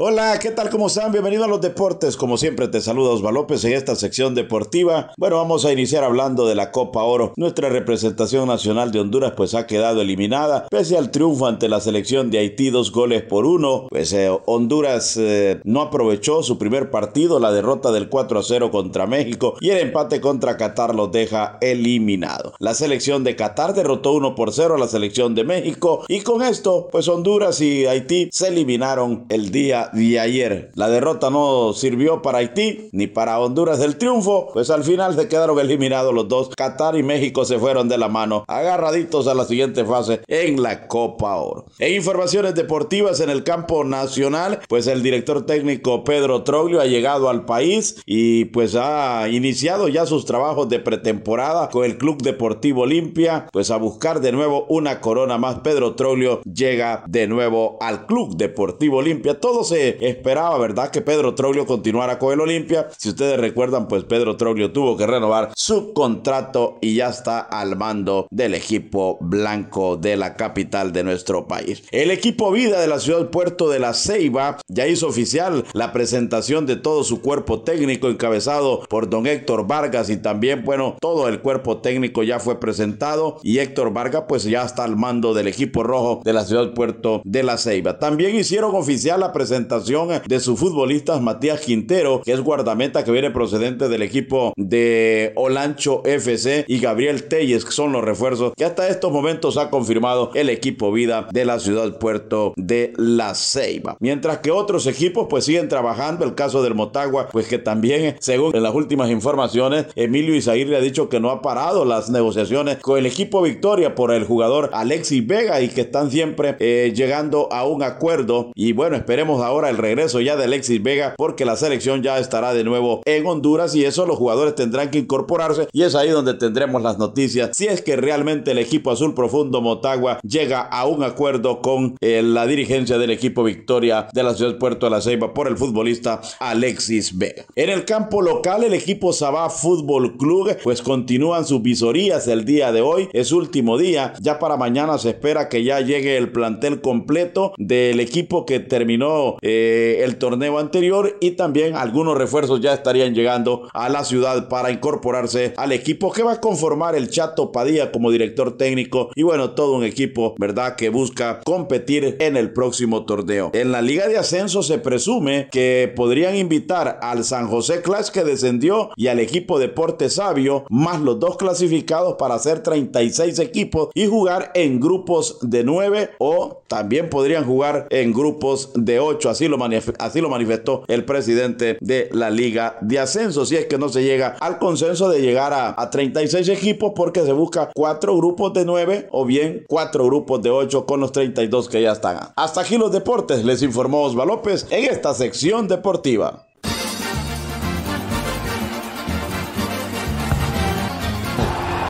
Hola, ¿qué tal? ¿Cómo están? Bienvenidos a los deportes. Como siempre, te saluda Osvaldo López en esta sección deportiva. Bueno, vamos a iniciar hablando de la Copa Oro. Nuestra representación nacional de Honduras pues ha quedado eliminada. Pese al triunfo ante la selección de Haití, dos goles por uno, pues eh, Honduras eh, no aprovechó su primer partido. La derrota del 4 a 0 contra México y el empate contra Qatar los deja eliminado. La selección de Qatar derrotó 1 por 0 a la selección de México y con esto, pues Honduras y Haití se eliminaron el día de ayer. La derrota no sirvió para Haití ni para Honduras del triunfo, pues al final se quedaron eliminados los dos. Qatar y México se fueron de la mano, agarraditos a la siguiente fase en la Copa Oro. En informaciones deportivas en el campo nacional, pues el director técnico Pedro Troglio ha llegado al país y pues ha iniciado ya sus trabajos de pretemporada con el Club Deportivo Olimpia, pues a buscar de nuevo una corona más. Pedro Troglio llega de nuevo al Club Deportivo Olimpia. Todo se esperaba, ¿verdad? Que Pedro Troglio continuara con el Olimpia. Si ustedes recuerdan, pues Pedro Troglio tuvo que renovar su contrato y ya está al mando del equipo blanco de la capital de nuestro país. El equipo Vida de la ciudad Puerto de la Ceiba ya hizo oficial la presentación de todo su cuerpo técnico encabezado por don Héctor Vargas y también, bueno, todo el cuerpo técnico ya fue presentado y Héctor Vargas pues ya está al mando del equipo rojo de la ciudad Puerto de la Ceiba. También hicieron oficial la presentación de sus futbolistas Matías Quintero, que es guardameta que viene procedente del equipo de Olancho FC y Gabriel Telles, que son los refuerzos que hasta estos momentos ha confirmado el equipo vida de la ciudad puerto de La Ceiba. Mientras que otros equipos pues siguen trabajando, el caso del Motagua, pues que también según las últimas informaciones, Emilio Isaír le ha dicho que no ha parado las negociaciones con el equipo Victoria por el jugador Alexis Vega y que están siempre eh, llegando a un acuerdo y bueno, esperemos ahora ahora el regreso ya de Alexis Vega porque la selección ya estará de nuevo en Honduras y eso los jugadores tendrán que incorporarse y es ahí donde tendremos las noticias si es que realmente el equipo azul profundo Motagua llega a un acuerdo con eh, la dirigencia del equipo Victoria de la ciudad Puerto de la Ceiba por el futbolista Alexis Vega. En el campo local el equipo Sabá Fútbol Club pues continúan sus visorías el día de hoy, es último día, ya para mañana se espera que ya llegue el plantel completo del equipo que terminó eh, eh, el torneo anterior y también algunos refuerzos ya estarían llegando a la ciudad para incorporarse al equipo que va a conformar el Chato Padilla como director técnico y bueno, todo un equipo, ¿verdad? Que busca competir en el próximo torneo. En la Liga de Ascenso se presume que podrían invitar al San José Clash que descendió y al equipo Deporte Sabio, más los dos clasificados para hacer 36 equipos y jugar en grupos de 9 o también podrían jugar en grupos de 8 así lo, manifestó el presidente de la Liga de Ascenso. Si es que no se llega al consenso de llegar a, 36 equipos, porque se busca cuatro grupos de 9 o bien cuatro grupos de 8 con los 32 que ya están. Hasta aquí los deportes, les informó Osva López en esta sección deportiva.